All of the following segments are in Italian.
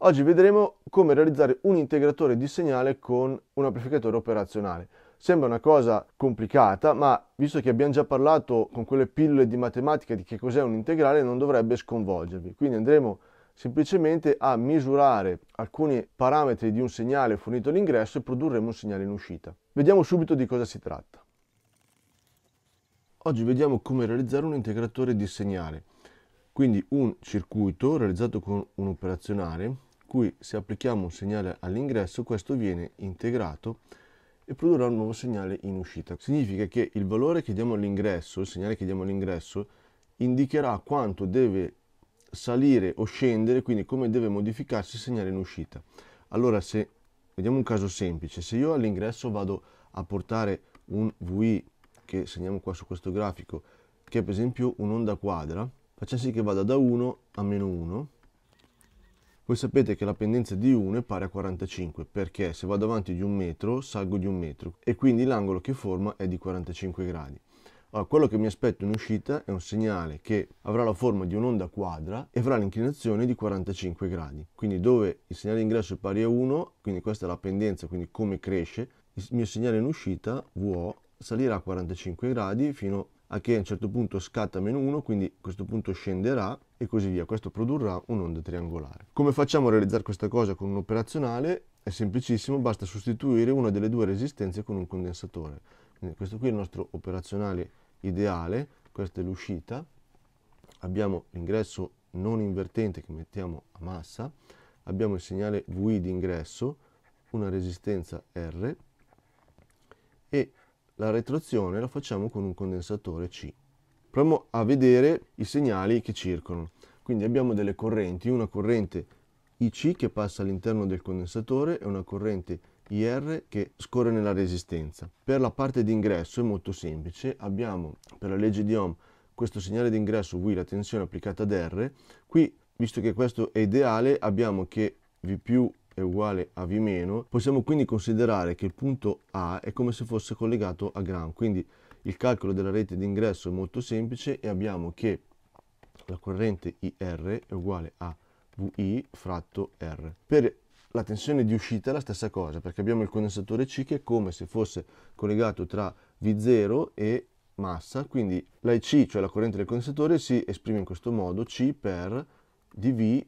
Oggi vedremo come realizzare un integratore di segnale con un amplificatore operazionale. Sembra una cosa complicata, ma visto che abbiamo già parlato con quelle pillole di matematica di che cos'è un integrale, non dovrebbe sconvolgervi. Quindi andremo semplicemente a misurare alcuni parametri di un segnale fornito all'ingresso e produrremo un segnale in uscita. Vediamo subito di cosa si tratta. Oggi vediamo come realizzare un integratore di segnale, quindi un circuito realizzato con un operazionale cui se applichiamo un segnale all'ingresso questo viene integrato e produrrà un nuovo segnale in uscita. Significa che il valore che diamo all'ingresso, il segnale che diamo all'ingresso, indicherà quanto deve salire o scendere, quindi come deve modificarsi il segnale in uscita. Allora se, vediamo un caso semplice, se io all'ingresso vado a portare un VI che segniamo qua su questo grafico, che è per esempio un'onda quadra, facciamo sì che vada da 1 a meno 1, voi sapete che la pendenza di 1 è pari a 45 perché se vado avanti di un metro salgo di un metro e quindi l'angolo che forma è di 45 gradi. Allora, quello che mi aspetto in uscita è un segnale che avrà la forma di un'onda quadra e avrà l'inclinazione di 45 gradi. Quindi dove il segnale ingresso è pari a 1, quindi questa è la pendenza, quindi come cresce, il mio segnale in uscita, VO, salirà a 45 gradi fino a che a un certo punto scatta meno 1, quindi a questo punto scenderà e così via. Questo produrrà un'onda triangolare. Come facciamo a realizzare questa cosa con un operazionale? È semplicissimo, basta sostituire una delle due resistenze con un condensatore. Quindi questo qui è il nostro operazionale ideale, questa è l'uscita. Abbiamo l'ingresso non invertente che mettiamo a massa, abbiamo il segnale V di ingresso, una resistenza R e la retrazione la facciamo con un condensatore C. Proviamo a vedere i segnali che circolano. Quindi abbiamo delle correnti, una corrente IC che passa all'interno del condensatore e una corrente IR che scorre nella resistenza. Per la parte di ingresso è molto semplice, abbiamo per la legge di Ohm questo segnale di ingresso V, la tensione applicata ad R, qui visto che questo è ideale abbiamo che V più è uguale a V-, possiamo quindi considerare che il punto A è come se fosse collegato a GRAM, quindi il calcolo della rete d'ingresso è molto semplice e abbiamo che la corrente IR è uguale a VI fratto R. Per la tensione di uscita è la stessa cosa, perché abbiamo il condensatore C che è come se fosse collegato tra V0 e massa, quindi la IC, cioè la corrente del condensatore, si esprime in questo modo C per dV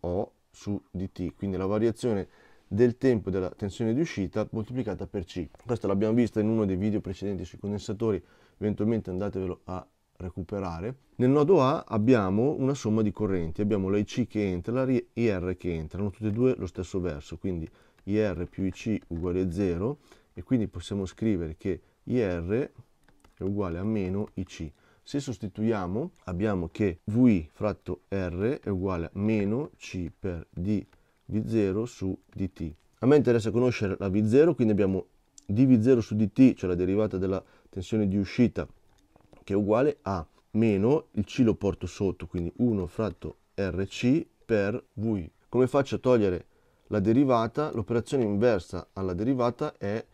O su dt, quindi la variazione del tempo della tensione di uscita moltiplicata per C. Questo l'abbiamo visto in uno dei video precedenti sui condensatori, eventualmente andatevelo a recuperare. Nel nodo A abbiamo una somma di correnti, abbiamo la IC che entra e la IR che entra, hanno tutte e due lo stesso verso, quindi IR più IC uguale a 0 e quindi possiamo scrivere che IR è uguale a meno IC. Se sostituiamo abbiamo che V fratto R è uguale a meno C per D V0 su dt. A me interessa conoscere la V0, quindi abbiamo dV0 su dt, cioè la derivata della tensione di uscita, che è uguale a meno, il C lo porto sotto, quindi 1 fratto RC per V. Come faccio a togliere la derivata? L'operazione inversa alla derivata è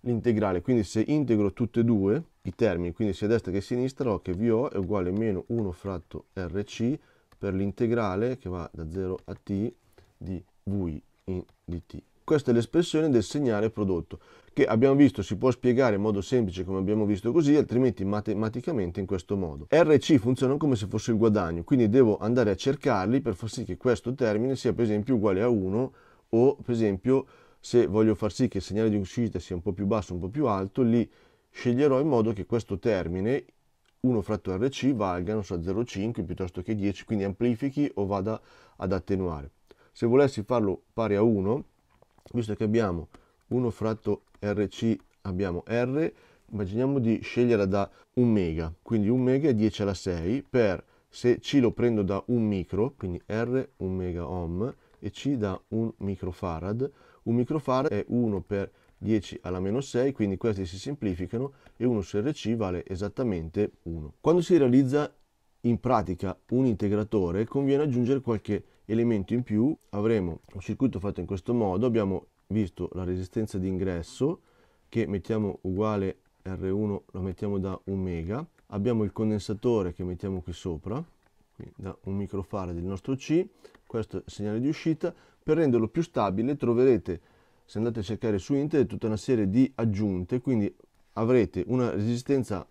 l'integrale, quindi se integro tutte e due, i termini, quindi sia a destra che a sinistra ho che VO è uguale a meno 1 fratto RC per l'integrale che va da 0 a t di V in dt. Questa è l'espressione del segnale prodotto, che abbiamo visto si può spiegare in modo semplice come abbiamo visto così, altrimenti matematicamente in questo modo. RC funzionano come se fosse il guadagno, quindi devo andare a cercarli per far sì che questo termine sia per esempio uguale a 1 o per esempio se voglio far sì che il segnale di uscita sia un po' più basso, un po' più alto, lì sceglierò in modo che questo termine 1 fratto RC valga, non so, 0,5 piuttosto che 10, quindi amplifichi o vada ad attenuare. Se volessi farlo pari a 1, visto che abbiamo 1 fratto RC, abbiamo R, immaginiamo di scegliere da 1 mega, quindi 1 mega è 10 alla 6 per se C lo prendo da 1 micro, quindi R 1 mega ohm e C da 1 microfarad, 1 microfarad è 1 per 10 alla meno 6, quindi questi si semplificano e 1 su RC vale esattamente 1. Quando si realizza in pratica un integratore conviene aggiungere qualche elemento in più, avremo un circuito fatto in questo modo, abbiamo visto la resistenza d'ingresso che mettiamo uguale R1 lo mettiamo da 1 mega, abbiamo il condensatore che mettiamo qui sopra, da un microfarad del nostro C, questo è il segnale di uscita, per renderlo più stabile troverete se andate a cercare su internet tutta una serie di aggiunte, quindi avrete una resistenza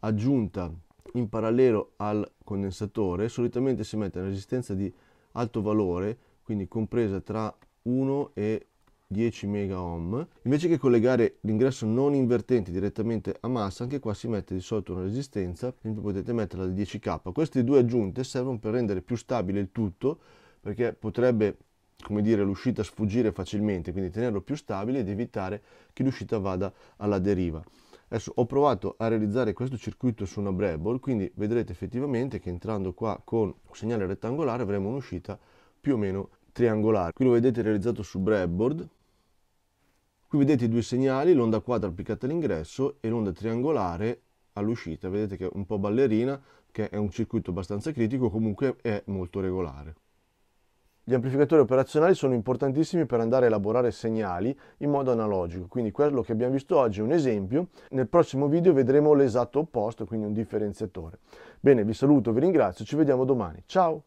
aggiunta in parallelo al condensatore, solitamente si mette una resistenza di alto valore, quindi compresa tra 1 e 10 mega ohm Invece che collegare l'ingresso non invertente direttamente a massa, anche qua si mette di solito una resistenza, quindi potete metterla da 10K. Queste due aggiunte servono per rendere più stabile il tutto, perché potrebbe come dire, l'uscita sfuggire facilmente, quindi tenerlo più stabile ed evitare che l'uscita vada alla deriva. Adesso ho provato a realizzare questo circuito su una breadboard, quindi vedrete effettivamente che entrando qua con un segnale rettangolare avremo un'uscita più o meno triangolare. Qui lo vedete realizzato su breadboard. Qui vedete i due segnali, l'onda quadra applicata all'ingresso e l'onda triangolare all'uscita. Vedete che è un po' ballerina, che è un circuito abbastanza critico, comunque è molto regolare. Gli amplificatori operazionali sono importantissimi per andare a elaborare segnali in modo analogico, quindi quello che abbiamo visto oggi è un esempio, nel prossimo video vedremo l'esatto opposto, quindi un differenziatore. Bene, vi saluto, vi ringrazio, ci vediamo domani, ciao!